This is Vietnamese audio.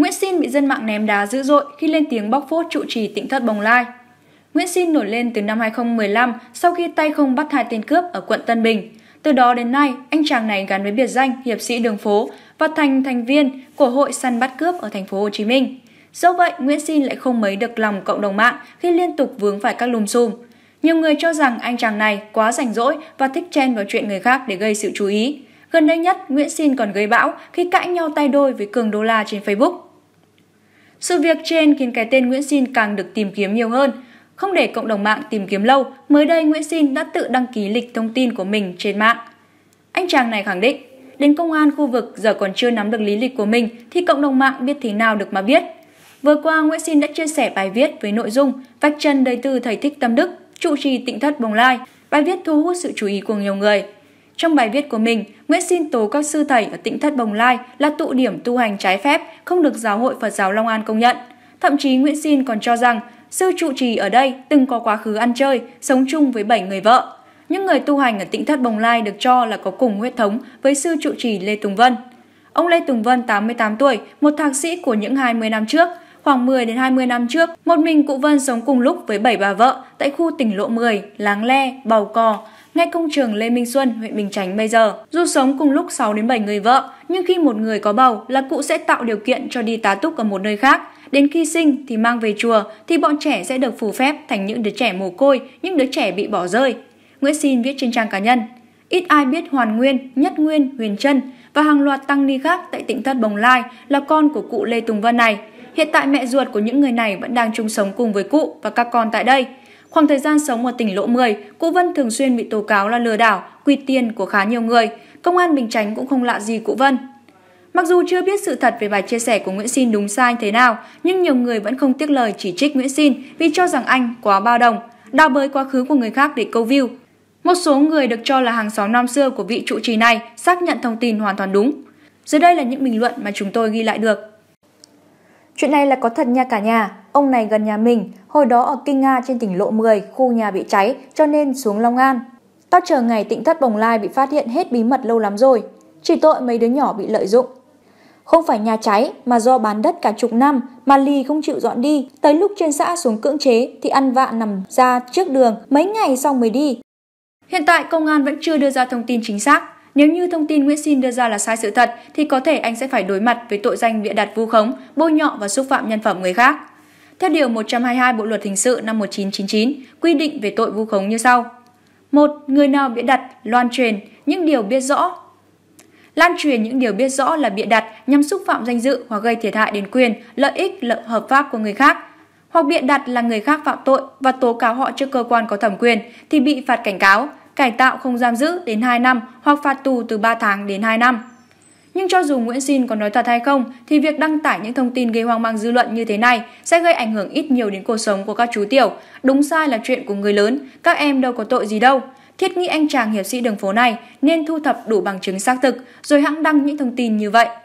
Nguyễn Xin bị dân mạng ném đá dữ dội khi lên tiếng bóc phốt trụ trì tỉnh thất Bồng Lai. Nguyễn Xin nổi lên từ năm 2015 sau khi tay không bắt hai tên cướp ở quận Tân Bình. Từ đó đến nay, anh chàng này gắn với biệt danh hiệp sĩ đường phố và thành thành viên của hội săn bắt cướp ở thành phố Hồ Chí Minh. Dẫu vậy, Nguyễn Xin lại không mấy được lòng cộng đồng mạng khi liên tục vướng phải các lùm xùm. Nhiều người cho rằng anh chàng này quá rảnh rỗi và thích chen vào chuyện người khác để gây sự chú ý. Gần đây nhất, Nguyễn Xin còn gây bão khi cãi nhau tay đôi với Cường Đô La trên Facebook. Sự việc trên khiến cái tên Nguyễn Xin càng được tìm kiếm nhiều hơn. Không để cộng đồng mạng tìm kiếm lâu, mới đây Nguyễn Xin đã tự đăng ký lịch thông tin của mình trên mạng. Anh chàng này khẳng định, đến công an khu vực giờ còn chưa nắm được lý lịch của mình thì cộng đồng mạng biết thế nào được mà biết. Vừa qua, Nguyễn Xin đã chia sẻ bài viết với nội dung Vạch chân đời tư thầy thích tâm đức, trụ trì tịnh thất Bồng Lai. Bài viết thu hút sự chú ý của nhiều người, trong bài viết của mình, Nguyễn xin tố các sư thầy ở tỉnh Thất Bồng Lai là tụ điểm tu hành trái phép, không được Giáo hội Phật giáo Long An công nhận. Thậm chí Nguyễn Xin còn cho rằng sư trụ trì ở đây từng có quá khứ ăn chơi, sống chung với 7 người vợ. Những người tu hành ở tỉnh Thất Bồng Lai được cho là có cùng huyết thống với sư trụ trì Lê Tùng Vân. Ông Lê Tùng Vân 88 tuổi, một thạc sĩ của những 20 năm trước, khoảng 10 đến 20 năm trước, một mình cụ Vân sống cùng lúc với 7 bà vợ tại khu tỉnh Lộ 10, Láng Le, Bầu Cò, ngay công trường Lê Minh Xuân, huyện Bình Chánh bây giờ. Dù sống cùng lúc 6 đến 7 người vợ, nhưng khi một người có bầu là cụ sẽ tạo điều kiện cho đi tá túc ở một nơi khác. Đến khi sinh thì mang về chùa thì bọn trẻ sẽ được phù phép thành những đứa trẻ mồ côi, những đứa trẻ bị bỏ rơi. Nguyễn Xin viết trên trang cá nhân. Ít ai biết Hoàn Nguyên, Nhất Nguyên, Huyền Trân và hàng loạt tăng ni khác tại tỉnh Thất Bồng Lai là con của cụ Lê Tùng Vân này. Hiện tại mẹ ruột của những người này vẫn đang chung sống cùng với cụ và các con tại đây. Khoảng thời gian sống ở tỉnh Lộ 10, cụ Vân thường xuyên bị tố cáo là lừa đảo, quy tiền của khá nhiều người. Công an Bình Chánh cũng không lạ gì cụ Vân. Mặc dù chưa biết sự thật về bài chia sẻ của Nguyễn Xin đúng sai thế nào, nhưng nhiều người vẫn không tiếc lời chỉ trích Nguyễn Xin vì cho rằng anh quá bao đồng, đào bới quá khứ của người khác để câu view. Một số người được cho là hàng xóm năm xưa của vị trụ trì này xác nhận thông tin hoàn toàn đúng. Dưới đây là những bình luận mà chúng tôi ghi lại được. Chuyện này là có thật nha cả nhà, ông này gần nhà mình, Hồi đó ở Kinh Nga trên tỉnh Lộ 10, khu nhà bị cháy, cho nên xuống Long An. Tao chờ ngày tịnh thất Bồng Lai bị phát hiện hết bí mật lâu lắm rồi. Chỉ tội mấy đứa nhỏ bị lợi dụng. Không phải nhà cháy mà do bán đất cả chục năm mà ly không chịu dọn đi. Tới lúc trên xã xuống cưỡng chế thì ăn vạ nằm ra trước đường mấy ngày xong mới đi. Hiện tại công an vẫn chưa đưa ra thông tin chính xác. Nếu như thông tin Nguyễn Xin đưa ra là sai sự thật thì có thể anh sẽ phải đối mặt với tội danh bịa đặt vu khống, bôi nhọ và xúc phạm nhân phẩm người khác theo Điều 122 Bộ Luật Hình sự năm 1999 quy định về tội vu khống như sau. một Người nào bịa đặt, loan truyền những điều biết rõ Lan truyền những điều biết rõ là bịa đặt nhằm xúc phạm danh dự hoặc gây thiệt hại đến quyền, lợi ích, lợi hợp pháp của người khác hoặc bịa đặt là người khác phạm tội và tố cáo họ trước cơ quan có thẩm quyền thì bị phạt cảnh cáo, cải tạo không giam giữ đến 2 năm hoặc phạt tù từ 3 tháng đến 2 năm. Nhưng cho dù Nguyễn Xin có nói thật hay không, thì việc đăng tải những thông tin gây hoang mang dư luận như thế này sẽ gây ảnh hưởng ít nhiều đến cuộc sống của các chú tiểu. Đúng sai là chuyện của người lớn, các em đâu có tội gì đâu. Thiết nghĩ anh chàng hiệp sĩ đường phố này nên thu thập đủ bằng chứng xác thực, rồi hãng đăng những thông tin như vậy.